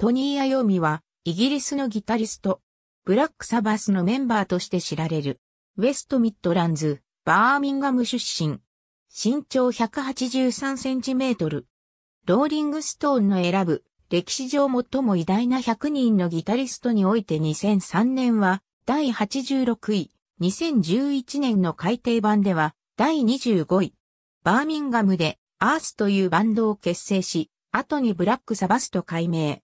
トニー・アヨミは、イギリスのギタリスト、ブラック・サバスのメンバーとして知られる、ウェスト・ミッドランズ、バーミンガム出身。身長183センチメートル。ローリングストーンの選ぶ、歴史上最も偉大な100人のギタリストにおいて2003年は、第86位、2011年の改訂版では、第25位。バーミンガムで、アースというバンドを結成し、後にブラックサバスと改名。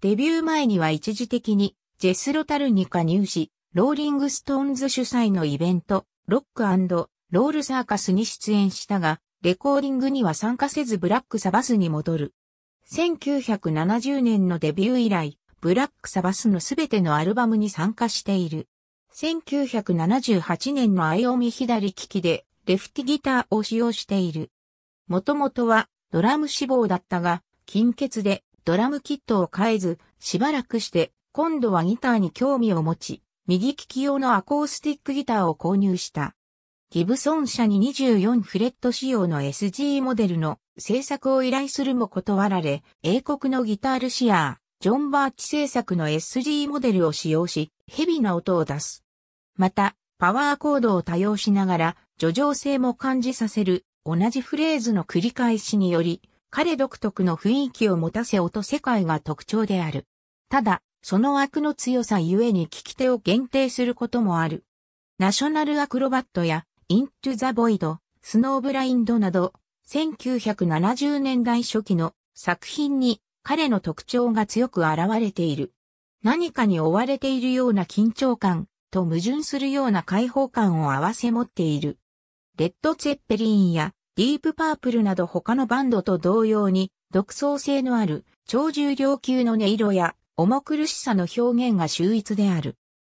デビュー前には一時的にジェスロタルに加入し、ローリングストーンズ主催のイベント、ロックロールサーカスに出演したが、レコーディングには参加せずブラックサバスに戻る。1970年のデビュー以来、ブラックサバスのすべてのアルバムに参加している。1978年のアイオミ左利きで、レフティギターを使用している。もともとはドラム志望だったが、金欠でドラムキットを変えず、しばらくして、今度はギターに興味を持ち、右利き用のアコースティックギターを購入した。ギブソン社に24フレット仕様の SG モデルの制作を依頼するも断られ、英国のギタールシアー、ジョン・バーチ制作の SG モデルを使用し、ヘビな音を出す。また、パワーコードを多用しながら、叙情性も感じさせる、同じフレーズの繰り返しにより、彼独特の雰囲気を持たせ音世界が特徴である。ただ、その枠の強さゆえに聞き手を限定することもある。ナショナルアクロバットや、イントゥザボイド、スノーブラインドなど、1970年代初期の作品に彼の特徴が強く現れている。何かに追われているような緊張感と矛盾するような解放感を合わせ持っている。レッド・ツェッペリンやディープパープルなど他のバンドと同様に、独創性のある超重量級の音色や重苦しさの表現が秀逸である。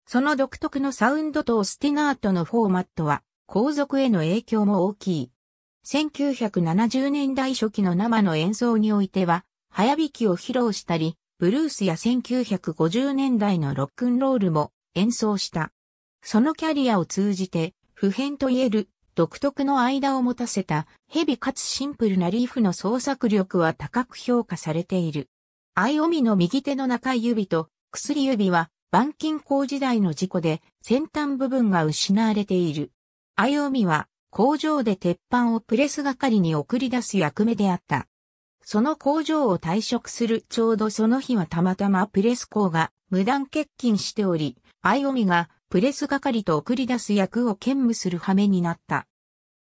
その独特のサウンドとスティナートのフォーマットは、後続への影響も大きい。1970年代初期の生の演奏においては、早弾きを披露したり、ブルースや1950年代のロックンロールも演奏した。そのキャリアを通じて、普遍と言える独特の間を持たせたヘビかつシンプルなリーフの創作力は高く評価されている。アイオミの右手の中指と薬指は板金工時代の事故で先端部分が失われている。アイオミは工場で鉄板をプレス係に送り出す役目であった。その工場を退職するちょうどその日はたまたまプレス工が無断欠勤しており、アイオミがプレス係と送り出す役を兼務する羽目になった。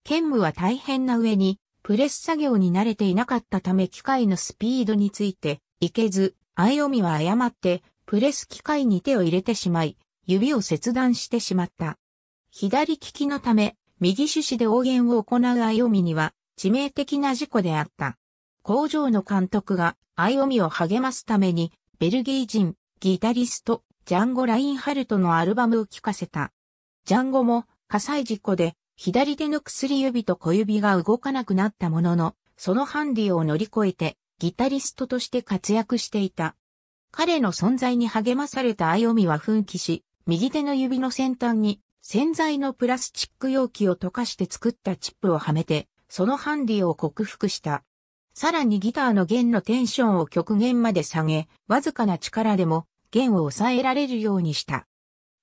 兼務は大変な上に、プレス作業に慣れていなかったため機械のスピードについて、いけず、あオみは誤って、プレス機械に手を入れてしまい、指を切断してしまった。左利きのため、右手指で応援を行うあオみには、致命的な事故であった。工場の監督が、あオみを励ますために、ベルギー人、ギタリスト、ジャンゴ・ラインハルトのアルバムを聴かせた。ジャンゴも火災事故で左手の薬指と小指が動かなくなったものの、そのハンディを乗り越えてギタリストとして活躍していた。彼の存在に励まされたアヨミは奮起し、右手の指の先端に洗剤のプラスチック容器を溶かして作ったチップをはめて、そのハンディを克服した。さらにギターの弦のテンションを極限まで下げ、わずかな力でも弦を抑えられるようにした。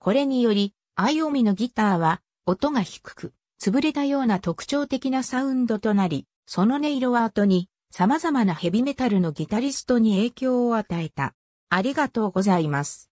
これにより、アイオミのギターは、音が低く、潰れたような特徴的なサウンドとなり、その音色は後に、様々なヘビメタルのギタリストに影響を与えた。ありがとうございます。